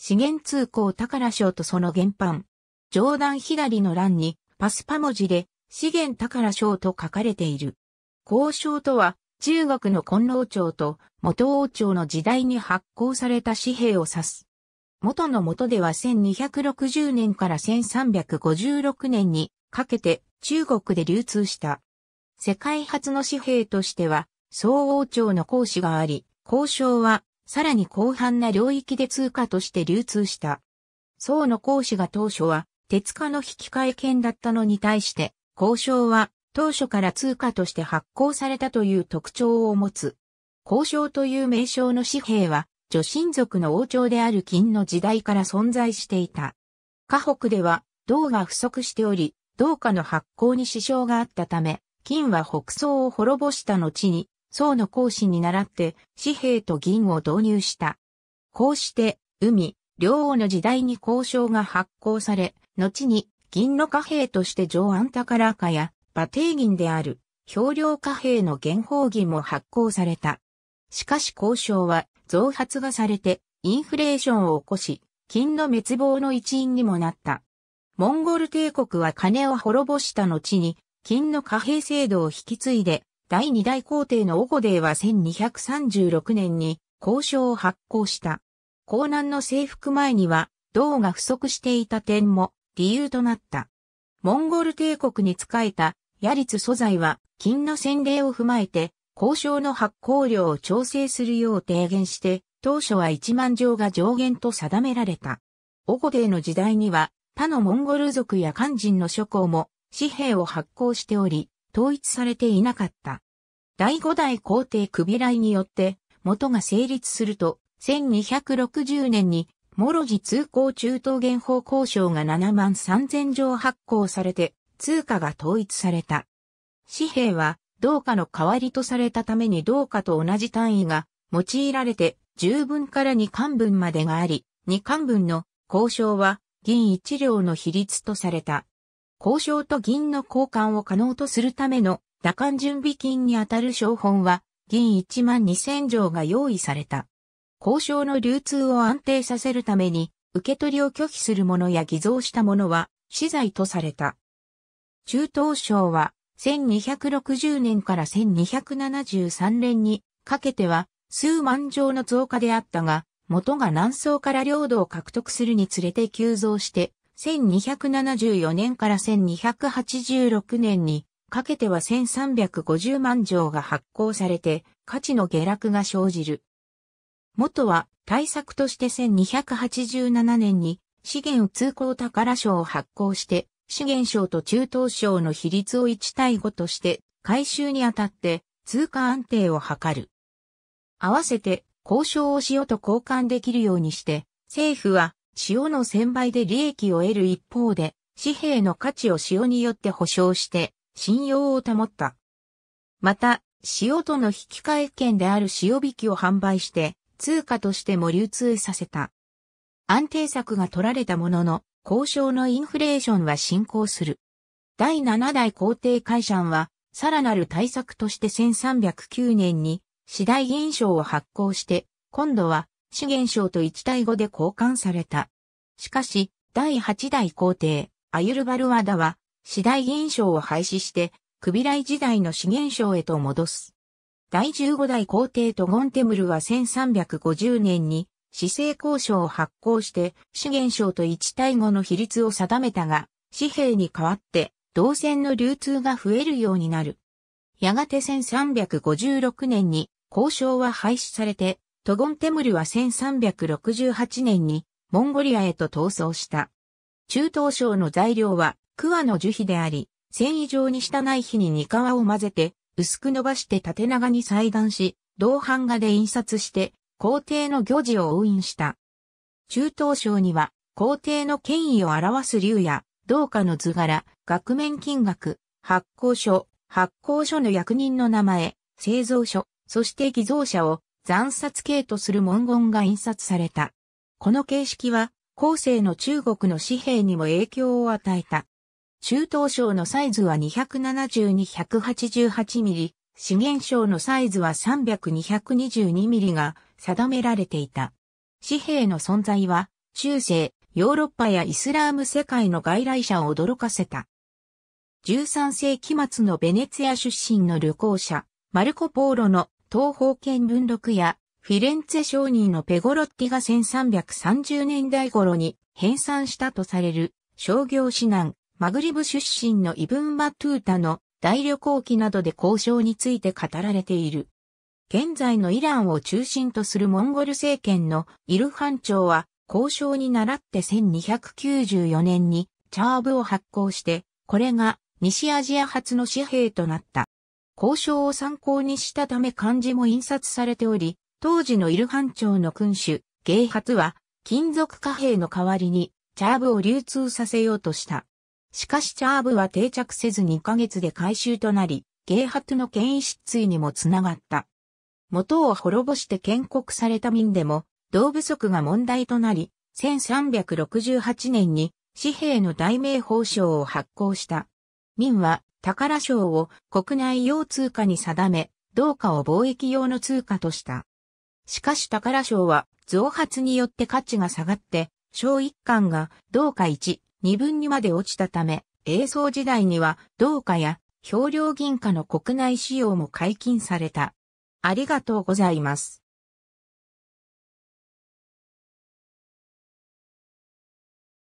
資源通行宝賞とその原版。上段左の欄にパスパ文字で資源宝賞と書かれている。交渉とは中国の金老朝と元王朝の時代に発行された紙幣を指す。元の元では1260年から1356年にかけて中国で流通した。世界初の紙幣としては、総王朝の講師があり、交渉はさらに広範な領域で通貨として流通した。宋の講師が当初は、鉄貨の引き換え権だったのに対して、交渉は当初から通貨として発行されたという特徴を持つ。交渉という名称の紙幣は、女神族の王朝である金の時代から存在していた。河北では、銅が不足しており、銅貨の発行に支障があったため、金は北宋を滅ぼした後に、宋の孔子に倣って紙幣と銀を導入した。こうして、海、両王の時代に交渉が発行され、後に銀の貨幣として上安宝貨や馬蹄銀である氷量貨幣の原宝銀も発行された。しかし交渉は増発がされてインフレーションを起こし、金の滅亡の一因にもなった。モンゴル帝国は金を滅ぼした後に金の貨幣制度を引き継いで第二代皇帝のオゴデーは1236年に交渉を発行した。江南の征服前には、銅が不足していた点も理由となった。モンゴル帝国に仕えた、ヤリツ素材は、金の洗礼を踏まえて、交渉の発行量を調整するよう提言して、当初は1万錠が上限と定められた。オゴデーの時代には、他のモンゴル族や漢人の諸侯も紙幣を発行しており、統一されていなかった。第五代皇帝クビライによって、元が成立すると、1260年に、諸次通行中東原法交渉が7万3000条発行されて、通貨が統一された。紙幣は、銅貨の代わりとされたために銅貨と同じ単位が用いられて、10から2貫分までがあり、2貫分の交渉は銀1両の比率とされた。交渉と銀の交換を可能とするための打艦準備金にあたる商本は銀1万2000錠が用意された。交渉の流通を安定させるために受け取りを拒否する者や偽造した者は資材とされた。中東省は1260年から1273年にかけては数万錠の増加であったが、元が南宋から領土を獲得するにつれて急増して1274年から1286年にかけては1350万条が発行されて価値の下落が生じる。元は対策として1287年に資源通行宝賞を発行して資源賞と中等賞の比率を1対5として回収にあたって通貨安定を図る。合わせて交渉をしようと交換できるようにして政府は塩の専売で利益を得る一方で、紙幣の価値を塩によって保証して、信用を保った。また、塩との引き換え券である塩引きを販売して、通貨としても流通させた。安定策が取られたものの、交渉のインフレーションは進行する。第7代皇帝会社は、さらなる対策として1309年に、次第銀賞を発行して、今度は資源章と1対5で交換された。しかし、第8代皇帝、アユルバルワダは、次第銀賞を廃止して、クビライ時代の資源章へと戻す。第15代皇帝トゴンテムルは1350年に、市政交渉を発行して、資源章と1対5の比率を定めたが、紙幣に代わって、銅線の流通が増えるようになる。やがて1356年に、交渉は廃止されて、トゴンテムルは1368年にモンゴリアへと逃走した。中東省の材料は桑の樹皮であり、繊維状にしたない皮に煮皮を混ぜて、薄く伸ばして縦長に裁断し、銅版画で印刷して、皇帝の行事を応印した。中東省には、皇帝の権威を表す竜や、銅貨の図柄、額面金額、発行書、発行書の役人の名前、製造書、そして偽造者を残殺系とする文言が印刷された。この形式は、後世の中国の紙幣にも影響を与えた。中等賞のサイズは270-188ミリ、資源賞のサイズは300-222ミリが定められていた。紙幣の存在は、中世、ヨーロッパやイスラーム世界の外来者を驚かせた。13世紀末のベネツィア出身の旅行者、マルコ・ポーロの東方見文録やフィレンツェ商人のペゴロッティが1330年代頃に編纂したとされる商業指南、マグリブ出身のイブン・バトゥータの大旅行記などで交渉について語られている。現在のイランを中心とするモンゴル政権のイルハン朝は交渉に倣って1294年にチャーブを発行して、これが西アジア初の紙幣となった。交渉を参考にしたため漢字も印刷されており、当時のイルハン朝の君主、ゲイハツは、金属貨幣の代わりに、チャーブを流通させようとした。しかしチャーブは定着せず2ヶ月で回収となり、ゲイハツの権威失墜にもつながった。元を滅ぼして建国された民でも、同不足が問題となり、1368年に紙幣の代名法奨を発行した。民は宝賞を国内用通貨に定め、銅貨を貿易用の通貨とした。しかし宝賞は増発によって価値が下がって、小一貫が銅貨1、2分にまで落ちたため、英宗時代には銅貨や氷量銀貨の国内使用も解禁された。ありがとうございます。